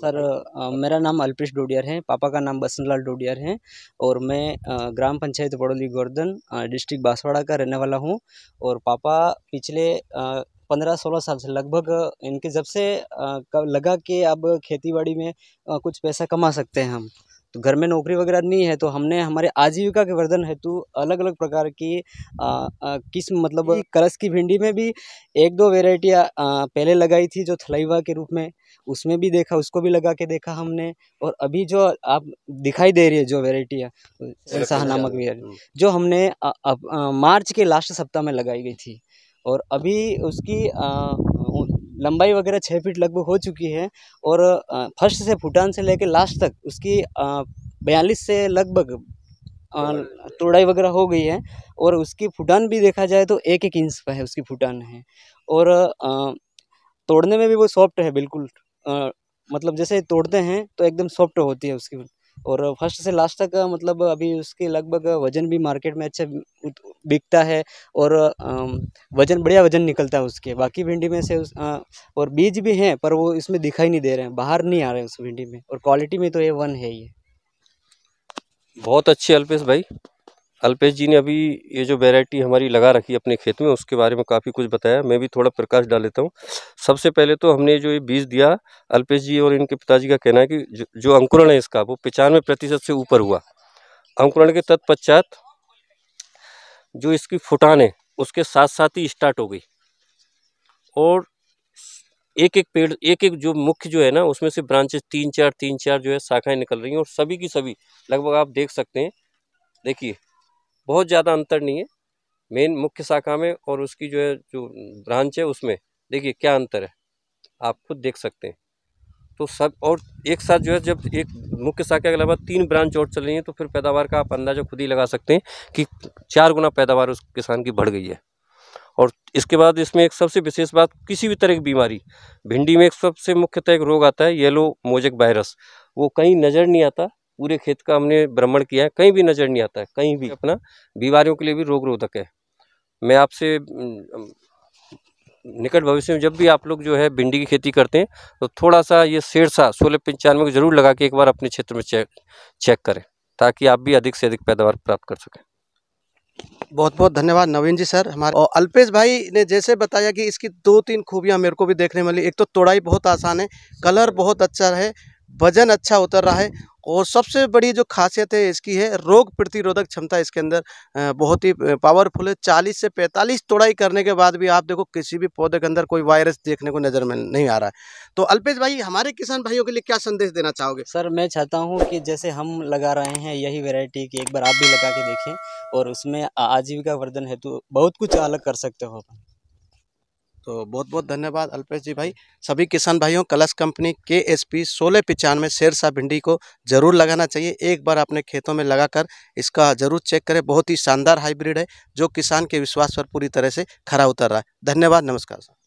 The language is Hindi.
सर मेरा नाम अल्पेश डोडियर है पापा का नाम बसंत डोडियर है और मैं ग्राम पंचायत बड़ोली गोर्धन डिस्ट्रिक्ट बांसवाड़ा का रहने वाला हूँ और पापा पिछले पंद्रह सोलह साल से लगभग इनके जब से लगा कि अब खेती बाड़ी में कुछ पैसा कमा सकते हैं हम तो घर में नौकरी वगैरह नहीं है तो हमने हमारे आजीविका के वर्धन हेतु तो अलग अलग प्रकार की किस्म मतलब करस की भिंडी में भी एक दो वेराइटियाँ पहले लगाई थी जो थलैवा के रूप में उसमें भी देखा उसको भी लगा के देखा हमने और अभी जो आप दिखाई दे रही है जो वेराइटी तो है शाह नामक वेराइटी हम्म। जो हमने आ, आ, आ, मार्च के लास्ट सप्ताह में लगाई गई थी और अभी उसकी लंबाई वगैरह छः फीट लगभग हो चुकी है और फर्स्ट से भूटान से लेकर लास्ट तक उसकी बयालीस से लगभग तोड़ाई वगैरह हो गई है और उसकी फुटान भी देखा जाए तो एक एक इंच पर है उसकी फुटान है और तोड़ने में भी वो सॉफ्ट है बिल्कुल मतलब जैसे तोड़ते हैं तो एकदम सॉफ्ट होती है उसकी और फर्स्ट से लास्ट तक मतलब अभी उसके लगभग वजन भी मार्केट में अच्छा बिकता है और वज़न बढ़िया वज़न निकलता है उसके बाकी भिंडी में से उस और बीज भी हैं पर वो इसमें दिखाई नहीं दे रहे हैं बाहर नहीं आ रहे हैं उस भिंडी में और क्वालिटी में तो ये वन है ये बहुत अच्छी अल्पेश भाई अल्पेश जी ने अभी ये जो वेराइटी हमारी लगा रखी है अपने खेत में उसके बारे में काफ़ी कुछ बताया मैं भी थोड़ा प्रकाश डाल लेता हूँ सबसे पहले तो हमने जो ये बीज दिया अल्पेश जी और इनके पिताजी का कहना है कि जो अंकुरण है इसका वो पचानवे प्रतिशत से ऊपर हुआ अंकुरण के तत्पश्चात जो इसकी फुटान है उसके साथ साथ ही स्टार्ट हो गई और एक एक पेड़ एक एक जो मुख्य जो है ना उसमें से ब्रांचेस तीन चार तीन चार जो है शाखाएं निकल रही हैं और सभी की सभी लगभग आप देख सकते हैं देखिए बहुत ज़्यादा अंतर नहीं है मेन मुख्य शाखा में और उसकी जो है जो ब्रांच है उसमें देखिए क्या अंतर है आप खुद देख सकते हैं तो सब और एक साथ जो है जब एक मुख्य शाखा के अलावा तीन ब्रांच और चल रही हैं तो फिर पैदावार का आप अंदाजा खुद ही लगा सकते हैं कि चार गुना पैदावार उस किसान की बढ़ गई है और इसके बाद इसमें एक सबसे विशेष बात किसी भी तरह की बीमारी भिंडी में एक सबसे मुख्यतः एक रोग आता है येलो मोजेक वायरस वो कहीं नज़र नहीं आता पूरे खेत का हमने भ्रमण किया है कहीं भी नज़र नहीं आता है कहीं भी अपना बीमारियों के लिए भी रोग रोधक है मैं आपसे निकट भविष्य में जब भी आप लोग जो है भिंडी की खेती करते हैं तो थोड़ा सा ये सा सोलह पंचानवे को जरूर लगा के एक बार अपने क्षेत्र में चेक चेक करें ताकि आप भी अधिक से अधिक पैदावार प्राप्त कर सकें बहुत बहुत धन्यवाद नवीन जी सर हमारे और अल्पेश भाई ने जैसे बताया कि इसकी दो तीन खूबियाँ मेरे को भी देखने मिली एक तो तोड़ाई बहुत आसान है कलर बहुत अच्छा है वजन अच्छा उतर रहा है और सबसे बड़ी जो खासियत है इसकी है रोग प्रतिरोधक क्षमता इसके अंदर बहुत ही पावरफुल है चालीस से पैंतालीस तोड़ाई करने के बाद भी आप देखो किसी भी पौधे के अंदर कोई वायरस देखने को नज़र में नहीं आ रहा है तो अल्पेश भाई हमारे किसान भाइयों के लिए क्या संदेश देना चाहोगे सर मैं चाहता हूँ कि जैसे हम लगा रहे हैं यही वेरायटी की एक बार आप भी लगा के देखें और उसमें आजीविका वर्धन हेतु बहुत कुछ अलग कर सकते हो अपन तो बहुत बहुत धन्यवाद अल्पेश जी भाई सभी किसान भाइयों कलश कंपनी के एस पी सोलह पचानवे शेरशाह भिंडी को ज़रूर लगाना चाहिए एक बार अपने खेतों में लगाकर इसका ज़रूर चेक करें बहुत ही शानदार हाइब्रिड है जो किसान के विश्वास पर पूरी तरह से खरा उतर रहा है धन्यवाद नमस्कार सर